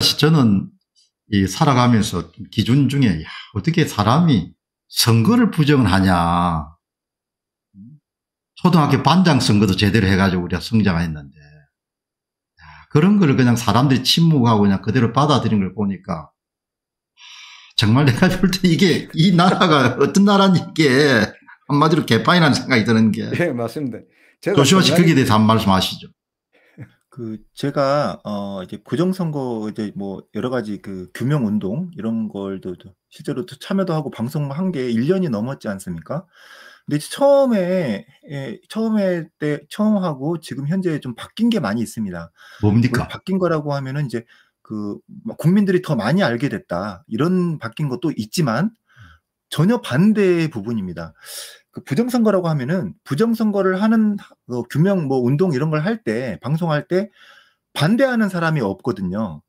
사실 저는 이 살아가면서 기준 중에 야, 어떻게 사람이 선거를 부정하냐. 을 초등학교 반장 선거도 제대로 해가지고 우리가 성장했는데 야, 그런 걸 그냥 사람들이 침묵하고 그냥 그대로 받아들인 걸 보니까 정말 내가 볼 때 이게 이 나라가 어떤 나라니 이게 한마디로 개판이라는 생각이 드는 게. 네 맞습니다. 조시호 씨 거기에 대해서 한 말씀 하시죠. 그 제가 어 이제 부정선거 이제 뭐 여러 가지 그 규명 운동 이런 걸도 실제로 참여도 하고 방송한 게 1년이 넘었지 않습니까? 근데 처음에 예, 처음에 때 처음 하고 지금 현재 좀 바뀐 게 많이 있습니다. 뭡니까? 뭐 바뀐 거라고 하면은 이제 그 뭐 국민들이 더 많이 알게 됐다 이런 바뀐 것도 있지만 전혀 반대의 부분입니다. 그 부정선거라고 하면은 부정선거를 하는 어, 규명 뭐 운동 이런 걸 할 때 방송할 때 반대하는 사람이 없거든요.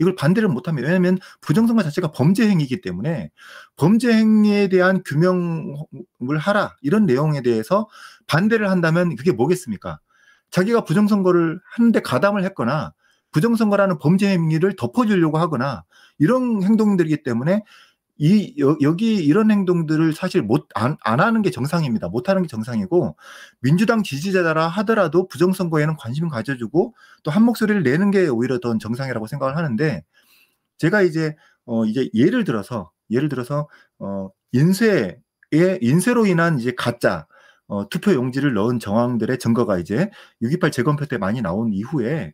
이걸 반대를 못합니다. 왜냐하면 부정선거 자체가 범죄 행위이기 때문에 범죄 행위에 대한 규명을 하라 이런 내용에 대해서 반대를 한다면 그게 뭐겠습니까? 자기가 부정선거를 하는데 가담을 했거나 부정선거라는 범죄 행위를 덮어주려고 하거나 이런 행동들이기 때문에 이 여, 여기 이런 행동들을 사실 못 안 안 하는 게 정상입니다. 못 하는 게 정상이고 민주당 지지자라 하더라도 부정선거에는 관심을 가져주고 또 한 목소리를 내는 게 오히려 더 정상이라고 생각을 하는데 제가 이제 어 이제 예를 들어서 예를 들어서 어 인쇄에 인쇄로 인한 이제 가짜 어 투표 용지를 넣은 정황들의 증거가 이제 6.28 재검표 때 많이 나온 이후에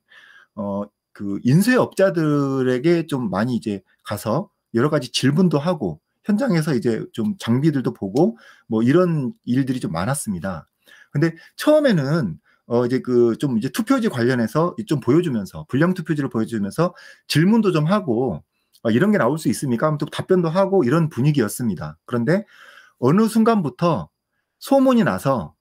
어 그 인쇄업자들에게 좀 많이 이제 가서 여러 가지 질문도 하고 현장에서 이제 좀 장비들도 보고 뭐 이런 일들이 좀 많았습니다. 근데 처음에는 어 이제 그 좀 이제 투표지 관련해서 좀 보여주면서 불량 투표지를 보여주면서 질문도 좀 하고 어 이런 게 나올 수 있습니까? 하면 또 답변도 하고 이런 분위기였습니다. 그런데 어느 순간부터 소문이 나서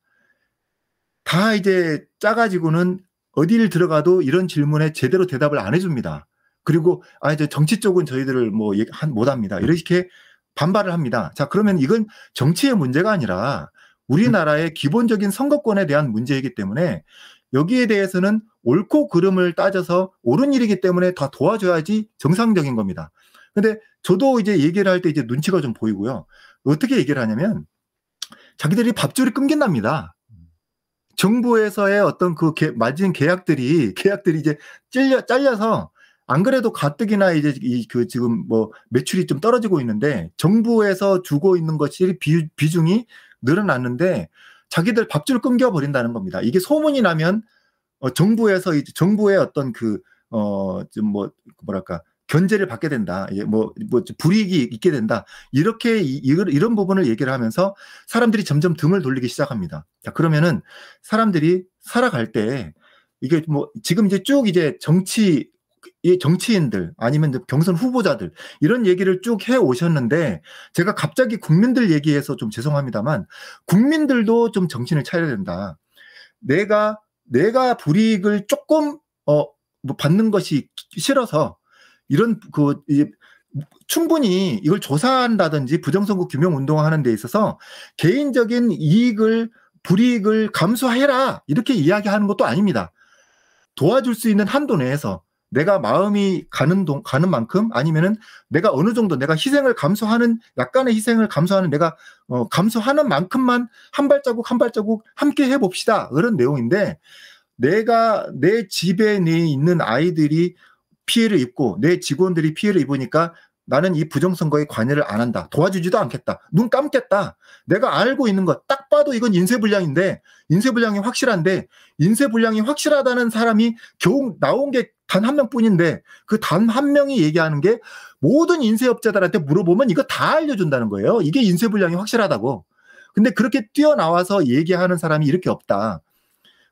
다 이제 짜가지고는 어디를 들어가도 이런 질문에 제대로 대답을 안 해줍니다. 그리고 아 이제 정치 쪽은 저희들을 뭐 못합니다. 이렇게 반발을 합니다. 자 그러면 이건 정치의 문제가 아니라 우리나라의 기본적인 선거권에 대한 문제이기 때문에 여기에 대해서는 옳고 그름을 따져서 옳은 일이기 때문에 다 도와줘야지 정상적인 겁니다. 근데 저도 이제 얘기를 할 때 이제 눈치가 좀 보이고요. 어떻게 얘기를 하냐면 자기들이 밥줄이 끊긴답니다. 정부에서의 어떤 그 개, 맞은 계약들이 계약들이 이제 찔려 잘려서 안 그래도 가뜩이나 이제 이 그 지금 뭐 매출이 좀 떨어지고 있는데 정부에서 주고 있는 것이 비, 비중이 늘어났는데 자기들 밥줄 끊겨 버린다는 겁니다. 이게 소문이 나면 어, 정부에서 이제 정부의 어떤 그 어 좀뭐 그 뭐랄까 견제를 받게 된다. 이 뭐뭐 뭐, 뭐 불이익이 있게 된다. 이렇게 이, 이런 부분을 얘기를 하면서 사람들이 점점 등을 돌리기 시작합니다. 자 그러면은 사람들이 살아갈 때 이게 뭐 지금 이제 쭉 이제 정치 이 정치인들 아니면 경선 후보자들 이런 얘기를 쭉 해 오셨는데 제가 갑자기 국민들 얘기해서 좀 죄송합니다만 국민들도 좀 정신을 차려야 된다. 내가 내가 불이익을 조금 어 뭐 받는 것이 싫어서 이런 그 이, 충분히 이걸 조사한다든지 부정선거 규명 운동하는 을데 있어서 개인적인 이익을 불이익을 감수해라 이렇게 이야기하는 것도 아닙니다. 도와줄 수 있는 한도 내에서 내가 마음이 가는 동, 가는 만큼 아니면은 내가 어느 정도 내가 희생을 감수하는 약간의 희생을 감수하는 내가 어, 감수하는 만큼만 한 발자국 한 발자국 함께 해봅시다 그런 내용인데 내가 내 집에 내 있는 아이들이 피해를 입고 내 직원들이 피해를 입으니까 나는 이 부정선거에 관여를 안 한다. 도와주지도 않겠다. 눈 감겠다. 내가 알고 있는 것. 딱 봐도 이건 인쇄불량인데, 인쇄불량이 확실한데, 인쇄불량이 확실하다는 사람이 겨우 나온 게 단한 명뿐인데 그 단 한 명이 얘기하는 게 모든 인쇄업자들한테 물어보면 이거 다 알려준다는 거예요. 이게 인쇄불량이 확실하다고. 근데 그렇게 뛰어나와서 얘기하는 사람이 이렇게 없다.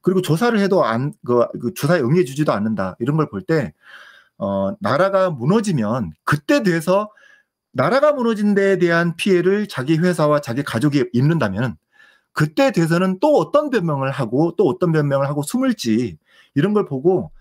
그리고 조사를 해도 안, 그, 그 조사에 응해주지도 않는다. 이런 걸 볼 때, 어, 나라가 무너지면 그때 돼서 나라가 무너진 데에 대한 피해를 자기 회사와 자기 가족이 입는다면 그때 돼서는 또 어떤 변명을 하고 또 어떤 변명을 하고 숨을지 이런 걸 보고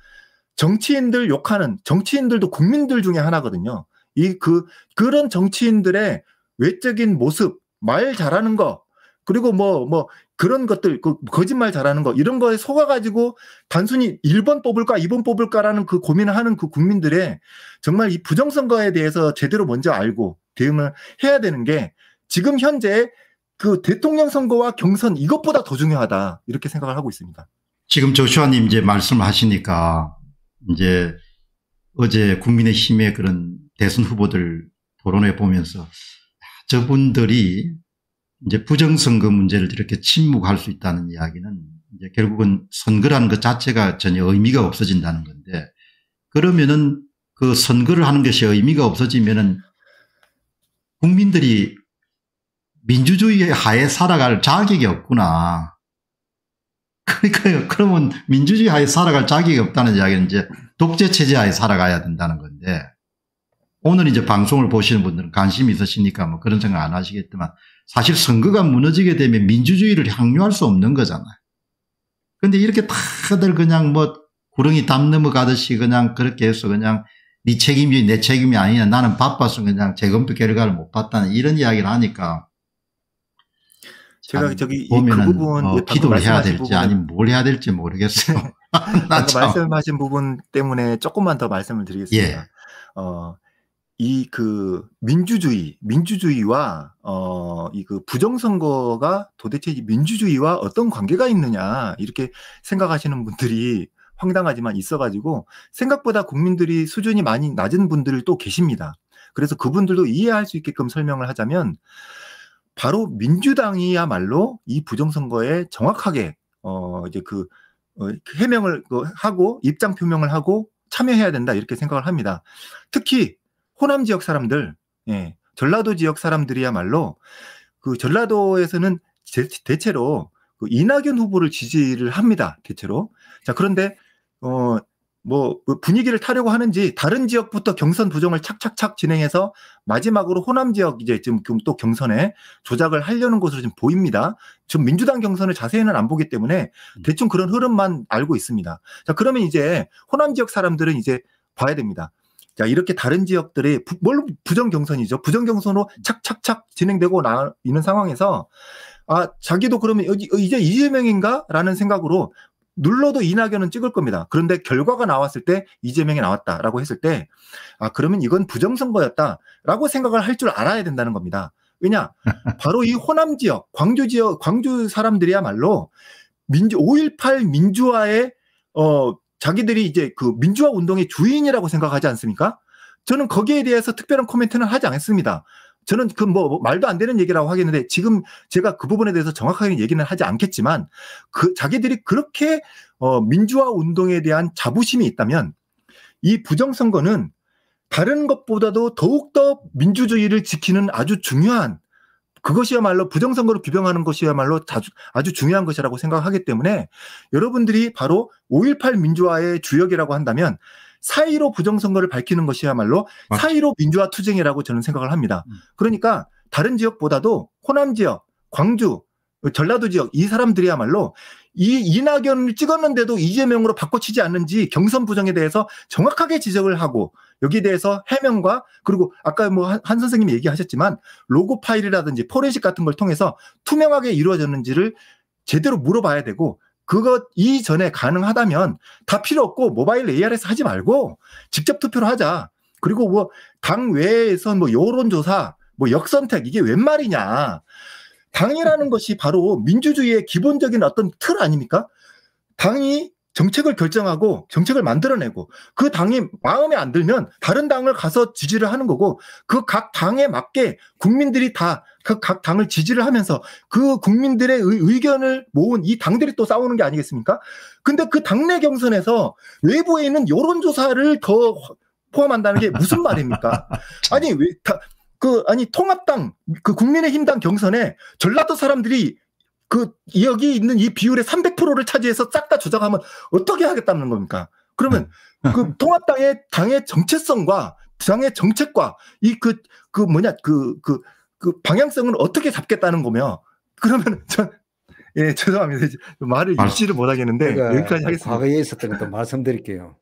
정치인들 욕하는 정치인들도 국민들 중에 하나거든요. 이 그 그런 정치인들의 외적인 모습, 말 잘하는 거, 그리고 뭐뭐 뭐 그런 것들 그 거짓말 잘하는 거 이런 거에 속아 가지고 단순히 1번 뽑을까 2번 뽑을까라는 그 고민을 하는 그 국민들의 정말 이 부정선거에 대해서 제대로 먼저 알고 대응을 해야 되는 게 지금 현재 그 대통령 선거와 경선 이것보다 더 중요하다 이렇게 생각을 하고 있습니다. 지금 조슈아님 이제 말씀하시니까 이제 어제 국민의힘의 그런 대선 후보들 토론회 보면서 아, 저분들이 이제 부정선거 문제를 이렇게 침묵할 수 있다는 이야기는 이제 결국은 선거라는 것 자체가 전혀 의미가 없어진다는 건데 그러면은 그 선거를 하는 것이 의미가 없어지면은 국민들이 민주주의 하에 살아갈 자격이 없구나. 그러니까 요 그러면 민주주의 하에 살아갈 자격이 없다는 이야기는 이제 독재 체제 하에 살아가야 된다는 건데 오늘 이제 방송을 보시는 분들은 관심이 있으시니까 뭐 그런 생각 안 하시겠지만 사실 선거가 무너지게 되면 민주주의를 향유할 수 없는 거잖아요. 그런데 이렇게 다들 그냥 뭐 구렁이 담 넘어가듯이 그냥 그렇게 해서 그냥 네 책임이 내 책임이 아니냐 나는 바빠서 그냥 재검표 결과를 못 봤다는 이런 이야기를 하니까 제가 저기 보면그 부분 어, 기도를 해야 될지 아니면 뭘 해야 될지 모르겠어요. 아까 말씀하신 부분 때문에 조금만 더 말씀을 드리겠습니다. 예. 어, 이그 민주주의, 민주주의와 어, 이 그 부정선거가 도대체 민주주의와 어떤 관계가 있느냐 이렇게 생각하시는 분들이 황당하지만 있어가지고 생각보다 국민들이 수준이 많이 낮은 분들도 계십니다. 그래서 그분들도 이해할 수 있게끔 설명을 하자면 바로 민주당이야말로 이 부정선거에 정확하게 어 이제 그 어, 해명을 그 하고 입장 표명을 하고 참여해야 된다 이렇게 생각을 합니다. 특히 호남 지역 사람들, 예, 전라도 지역 사람들이야말로 그 전라도에서는 제, 대체로 그 이낙연 후보를 지지를 합니다. 대체로 자 그런데 어 뭐, 뭐 분위기를 타려고 하는지 다른 지역부터 경선 부정을 착착착 진행해서 마지막으로 호남 지역 이제 지금 또 경선에 조작을 하려는 것으로 지금 보입니다. 지금 민주당 경선을 자세히는 안 보기 때문에 음. 대충 그런 흐름만 알고 있습니다. 자 그러면 이제 호남 지역 사람들은 이제 봐야 됩니다. 자, 이렇게 다른 지역들이 부, 뭘 부정 경선이죠. 부정 경선으로 착착착 진행되고 나 있는 상황에서 아, 자기도 그러면 여기 어, 이제 이재명인가라는 생각으로 눌러도 이낙연은 찍을 겁니다. 그런데 결과가 나왔을 때 이재명이 나왔다라고 했을 때, 아, 그러면 이건 부정선거였다라고 생각을 할 줄 알아야 된다는 겁니다. 왜냐, 바로 이 호남 지역, 광주 지역, 광주 사람들이야말로 민주, 5.18 민주화의, 어, 자기들이 이제 그 민주화 운동의 주인이라고 생각하지 않습니까? 저는 거기에 대해서 특별한 코멘트는 하지 않습니다. 저는 그뭐 뭐 말도 안 되는 얘기라고 하겠는데 지금 제가 그 부분에 대해서 정확하게 얘기는 하지 않겠지만 그 자기들이 그렇게 어 민주화 운동에 대한 자부심이 있다면 이 부정선거는 다른 것보다도 더욱더 민주주의를 지키는 아주 중요한 그것이야말로 부정선거를 규명하는 것이야말로 자주, 아주 중요한 것이라고 생각하기 때문에 여러분들이 바로 5.18 민주화의 주역이라고 한다면 사이로 부정선거를 밝히는 것이야말로 사이로 민주화 투쟁이라고 저는 생각을 합니다. 음. 그러니까 다른 지역보다도 호남 지역, 광주, 전라도 지역 이 사람들이야말로 이 이낙연을 찍었는데도 이재명으로 바꿔치지 않는지 경선 부정에 대해서 정확하게 지적을 하고 여기에 대해서 해명과 그리고 아까 뭐한 한 선생님이 얘기하셨지만 로고 파일이라든지 포렌식 같은 걸 통해서 투명하게 이루어졌는지를 제대로 물어봐야 되고 그것 이전에 가능하다면 다 필요 없고 모바일 ARS 하지 말고 직접 투표를 하자. 그리고 뭐 당 외에선 뭐 여론조사, 뭐 역선택 이게 웬 말이냐. 당이라는 것이 바로 민주주의의 기본적인 어떤 틀 아닙니까? 당이 정책을 결정하고 정책을 만들어내고 그 당이 마음에 안 들면 다른 당을 가서 지지를 하는 거고 그 각 당에 맞게 국민들이 다 그 각 당을 지지를 하면서 그 국민들의 의견을 모은 이 당들이 또 싸우는 게 아니겠습니까? 근데 그 당내 경선에서 외부에 있는 여론조사를 더 포함한다는 게 무슨 말입니까? 아니 왜 다, 그 아니 통합당 그 국민의힘당 경선에 전라도 사람들이 그 여기 있는 이 비율의 300%를 차지해서 싹 다 조작하면 어떻게 하겠다는 겁니까? 그러면 네. 그 통합당의 당의 정체성과 당의 정책과 이 그그 그 뭐냐 그그그 그, 그 방향성을 어떻게 잡겠다는 거며 그러면 전 예, 죄송합니다. 말을 일치를 아, 못 하겠는데 그러니까 여기까지 그 하겠습니다. 과거에 있었던 것도 말씀드릴게요.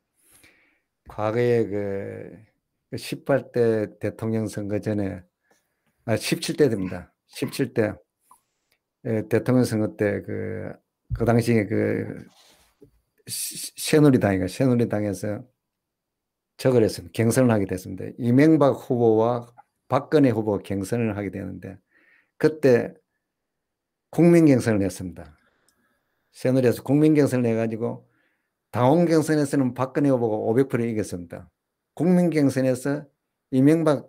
과거에 그 18대 그 대통령 선거 전에 아 17대 됩니다. 17대 예, 대통령 선거 때 그, 그 당시에 그 새누리당이가 새누리당에서 적을 했습니다. 경선을 하게 됐습니다. 이명박 후보와 박근혜 후보 경선을 하게 되는데 그때 국민 경선을 했습니다. 새누리에서 국민 경선을 해가지고 당원 경선에서는 박근혜 후보가 500% 이겼습니다. 국민 경선에서 이명박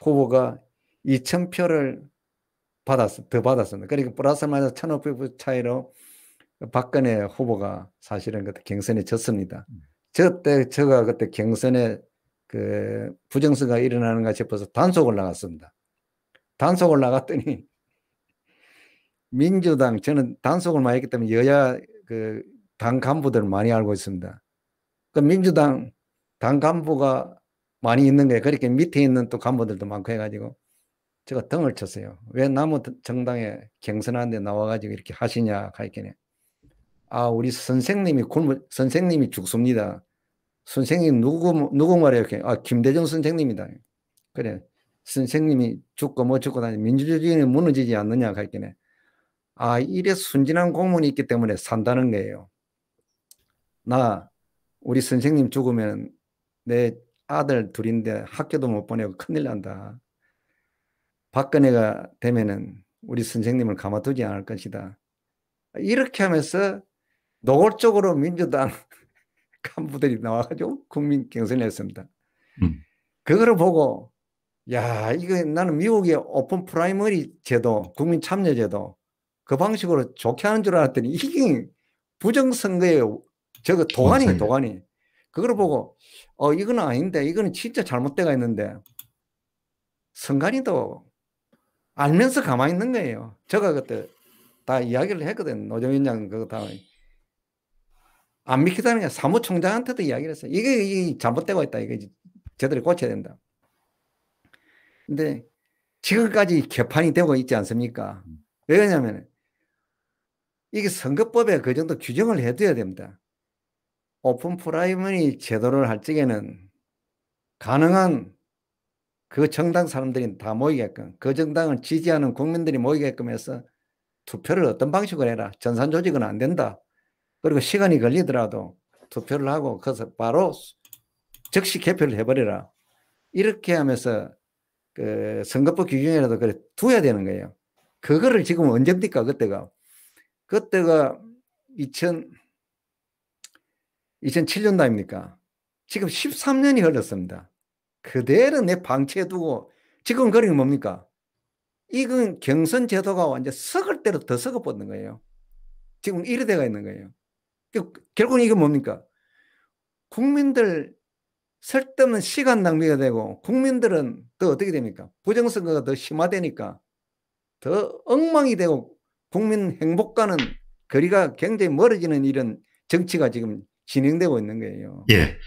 후보가 2,000표를 받았, 더 받았습니다. 그러니까 플러스 마이너스 1 5 0 0 차이로 박근혜 후보가 사실은 그때 경선에 졌습니다. 음. 저때 저가 그때 경선에 그부정수가 일어나는가 싶어서 단속을 나갔습니다. 단속을 나갔더니 민주당 저는 단속을 많이 했기 때문에 여야 그 당 간부들 을 많이 알고 있습니다. 그 민주당 당 간부가 많이 있는 거예요. 그렇게 밑에 있는 또 간부들도 많고 해가지고 제가 등을 쳤어요. 왜 나무 정당에 경선하는데 나와가지고 이렇게 하시냐 가이케네. 아 우리 선생님이 굶어 선생님이 죽습니다. 선생님 누구 누구 말이에요? 이렇게 아 김대중 선생님이다. 그래 선생님이 죽고 뭐 죽고 다니 민주주의는 무너지지 않느냐 가이케네. 아 이래 순진한 공무원이 있기 때문에 산다는 거예요. 나 우리 선생님 죽으면 내 아들 둘인데 학교도 못 보내고 큰일 난다. 박근혜가 되면은 우리 선생님을 가만두지 않을 것이다. 이렇게 하면서 노골적으로 민주당 간부들이 나와가지고 국민 경선을 했습니다. 음. 그거를 보고 야 이거 나는 미국의 오픈 프라이머리 제도, 국민 참여 제도 그 방식으로 좋게 하는 줄 알았더니 이게 부정선거에 저거 도에요도가이그거를 보고 어 이건 아닌데 이거는 진짜 잘못돼가 있는데 선관위도 알면서 가만히 있는 거예요. 제가 그때 다 이야기를 했거든. 노정인 양 그거 다. 안 믿겠다는 게 사무총장한테도 이야기를 했어요. 이게, 이게 잘못되고 있다. 이게 제대로 고쳐야 된다. 근데 지금까지 개판이 되고 있지 않습니까? 왜 그러냐면 이게 선거법에 그 정도 규정을 해둬야 됩니다. 오픈 프라이머리 제도를 할 적에는 가능한 그 정당 사람들이 다 모이게끔 그 정당을 지지하는 국민들이 모이게끔 해서 투표를 어떤 방식으로 해라. 전산 조직은 안 된다. 그리고 시간이 걸리더라도 투표를 하고 그래서 바로 즉시 개표를 해버리라 이렇게 하면서 그 선거법 규정이라도 그래 두어야 되는 거예요. 그거를 지금 언제입니까 그때가 그때가 2000 2007년도입니까? 지금 13년이 흘렀습니다. 그대로 내 방치해두고 지금 그림이 뭡니까? 이건 경선 제도가 완전 썩을 대로 더 썩어버는 거예요. 지금 이래 돼가 있는 거예요. 그 결국은 이게 뭡니까? 국민들 쓸데없는 시간 낭비가 되고 국민들은 또 어떻게 됩니까? 부정선거가 더 심화되니까 더 엉망이 되고 국민 행복과는 거리가 굉장히 멀어지는 이런 정치가 지금 진행되고 있는 거예요. 예.